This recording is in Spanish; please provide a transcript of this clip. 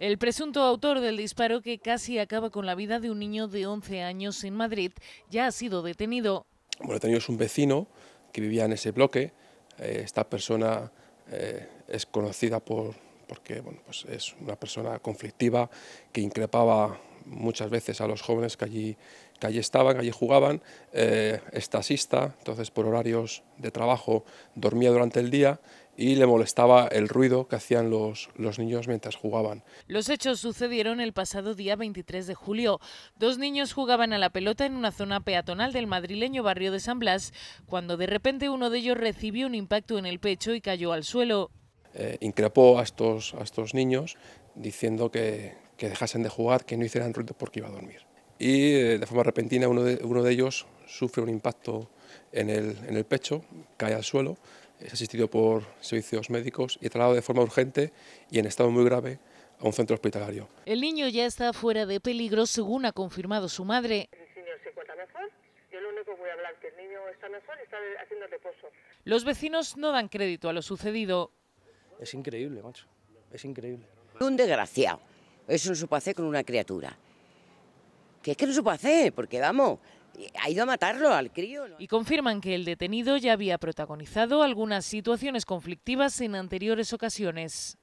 El presunto autor del disparo que casi acaba con la vida de un niño de 11 años en Madrid ya ha sido detenido. Bueno, detenido es un vecino que vivía en ese bloque. Eh, esta persona eh, es conocida por, porque bueno, pues es una persona conflictiva que increpaba muchas veces a los jóvenes que allí, que allí estaban, que allí jugaban. Eh, es entonces por horarios de trabajo dormía durante el día y le molestaba el ruido que hacían los, los, niños mientras jugaban. Los hechos sucedieron el pasado día 23 de julio. Dos niños jugaban a la pelota en una zona peatonal del madrileño barrio de San Blas, cuando de repente uno de ellos recibió un impacto en el pecho y cayó al suelo. Eh, increpó a estos, a estos niños diciendo que, dejasen de jugar, que no hicieran ruido porque iba a dormir. Y eh, de forma repentina uno de, uno de ellos sufre un impacto en el, en el pecho, cae al suelo, es asistido por servicios médicos y trasladado de forma urgente y en estado muy grave a un centro hospitalario. El niño ya está fuera de peligro, según ha confirmado su madre. Los vecinos no dan crédito a lo sucedido. Es increíble, macho. Es increíble. Un desgraciado. Eso no se puede hacer con una criatura. ¿Qué es que no se puede hacer, porque vamos, ha ido a matarlo al crío. Y confirman que el detenido ya había protagonizado algunas situaciones conflictivas en anteriores ocasiones.